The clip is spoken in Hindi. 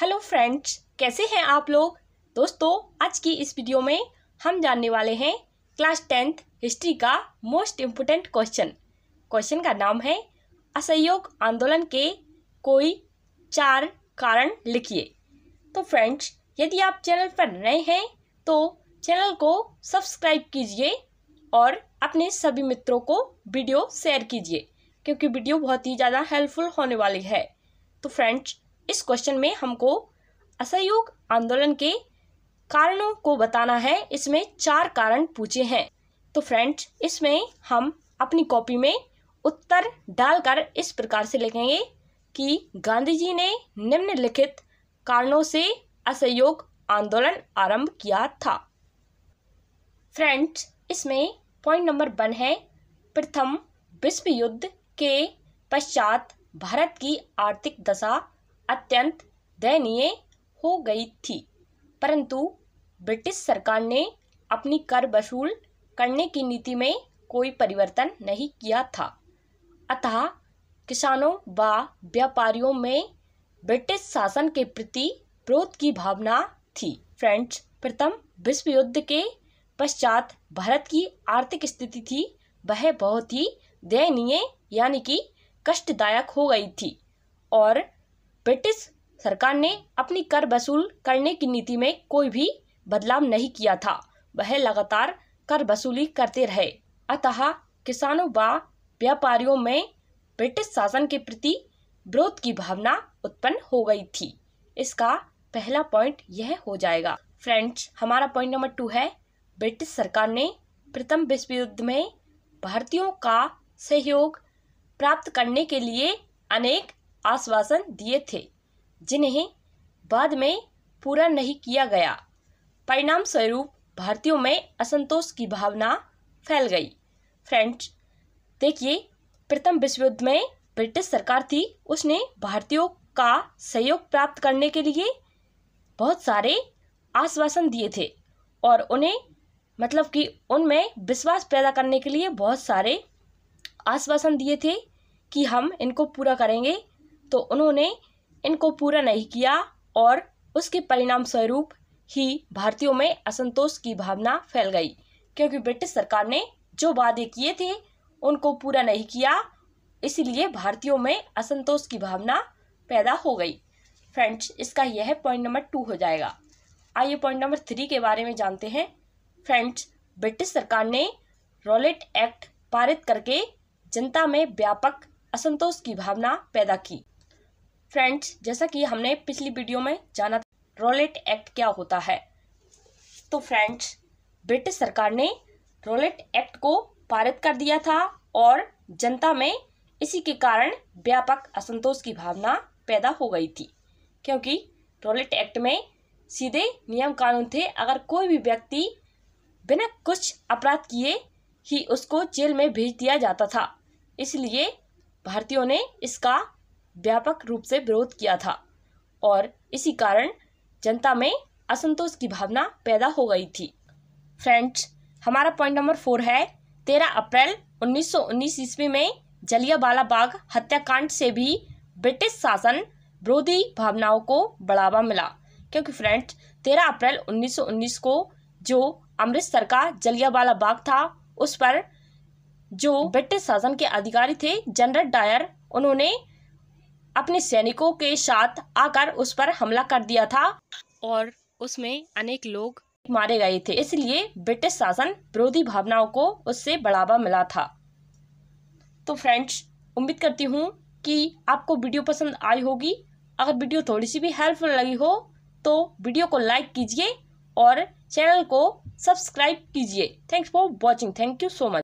हेलो फ्रेंड्स कैसे हैं आप लोग दोस्तों आज की इस वीडियो में हम जानने वाले हैं क्लास टेंथ हिस्ट्री का मोस्ट इम्पोर्टेंट क्वेश्चन क्वेश्चन का नाम है असहयोग आंदोलन के कोई चार कारण लिखिए तो फ्रेंड्स यदि आप चैनल पर नए हैं तो चैनल को सब्सक्राइब कीजिए और अपने सभी मित्रों को वीडियो शेयर कीजिए क्योंकि वीडियो बहुत ही ज़्यादा हेल्पफुल होने वाली है तो फ्रेंड्स इस क्वेश्चन में हमको असहयोग आंदोलन के कारणों को बताना है इसमें चार कारण पूछे हैं तो फ्रेंड्स इसमें हम अपनी कॉपी में उत्तर डालकर इस प्रकार से लिखेंगे कि गांधी जी ने निम्नलिखित कारणों से असहयोग आंदोलन आरंभ किया था फ्रेंड्स इसमें पॉइंट नंबर वन है प्रथम विश्व युद्ध के पश्चात भारत की आर्थिक दशा अत्यंत दयनीय हो गई थी परंतु ब्रिटिश सरकार ने अपनी कर वसूल करने की नीति में कोई परिवर्तन नहीं किया था अतः किसानों व व्यापारियों में ब्रिटिश शासन के प्रति विरोध की भावना थी फ्रेंच प्रथम विश्व युद्ध के पश्चात भारत की आर्थिक स्थिति थी वह बहुत ही दयनीय यानी कि कष्टदायक हो गई थी और ब्रिटिश सरकार ने अपनी कर वसूल करने की नीति में कोई भी बदलाव नहीं किया था वह लगातार कर वसूली करते रहे अतः किसानों व व्यापारियों में ब्रिटिश शासन के प्रति विरोध की भावना उत्पन्न हो गई थी इसका पहला पॉइंट यह हो जाएगा फ्रेंड्स हमारा पॉइंट नंबर टू है ब्रिटिश सरकार ने प्रथम विश्व युद्ध में भारतीयों का सहयोग प्राप्त करने के लिए अनेक आश्वासन दिए थे जिन्हें बाद में पूरा नहीं किया गया परिणाम स्वरूप भारतीयों में असंतोष की भावना फैल गई फ्रेंड्स देखिए प्रथम विश्व युद्ध में ब्रिटिश सरकार थी उसने भारतीयों का सहयोग प्राप्त करने के लिए बहुत सारे आश्वासन दिए थे और उन्हें मतलब कि उनमें विश्वास पैदा करने के लिए बहुत सारे आश्वासन दिए थे कि हम इनको पूरा करेंगे तो उन्होंने इनको पूरा नहीं किया और उसके परिणाम स्वरूप ही भारतीयों में असंतोष की भावना फैल गई क्योंकि ब्रिटिश सरकार ने जो वादे किए थे उनको पूरा नहीं किया इसलिए भारतीयों में असंतोष की भावना पैदा हो गई फ्रेंड्स इसका यह पॉइंट नंबर टू हो जाएगा आइए पॉइंट नंबर थ्री के बारे में जानते हैं फ्रेंड्स ब्रिटिश सरकार ने रॉलेट एक्ट पारित करके जनता में व्यापक असंतोष की भावना पैदा की फ्रेंड्स जैसा कि हमने पिछली वीडियो में जाना रोलेट एक्ट क्या होता है तो फ्रेंड्स ब्रिटिश सरकार ने रोलेट एक्ट को पारित कर दिया था और जनता में इसी के कारण व्यापक असंतोष की भावना पैदा हो गई थी क्योंकि रोलेट एक्ट में सीधे नियम कानून थे अगर कोई भी व्यक्ति बिना कुछ अपराध किए ही उसको जेल में भेज दिया जाता था इसलिए भारतीयों ने इसका व्यापक रूप से विरोध किया था और इसी कारण जनता में असंतोष की भावना पैदा हो गई थी फ्रेंड्स हमारा पॉइंट नंबर फोर है तेरह अप्रैल 1919 ईस्वी में जलियावाला बाग हत्याकांड से भी ब्रिटिश शासन विरोधी भावनाओं को बढ़ावा मिला क्योंकि फ्रेंड्स तेरह अप्रैल 1919 को जो अमृतसर का जलियावाला बाग था उस पर जो ब्रिटिश शासन के अधिकारी थे जनरल डायर उन्होंने अपने सैनिकों के साथ आकर उस पर हमला कर दिया था और उसमें अनेक लोग मारे गए थे इसलिए ब्रिटिश शासन विरोधी भावनाओं को उससे बढ़ावा मिला था तो फ्रेंड्स उम्मीद करती हूँ कि आपको वीडियो पसंद आई होगी अगर वीडियो थोड़ी सी भी हेल्पफुल लगी हो तो वीडियो को लाइक कीजिए और चैनल को सब्सक्राइब कीजिए thanks for watching thank you so much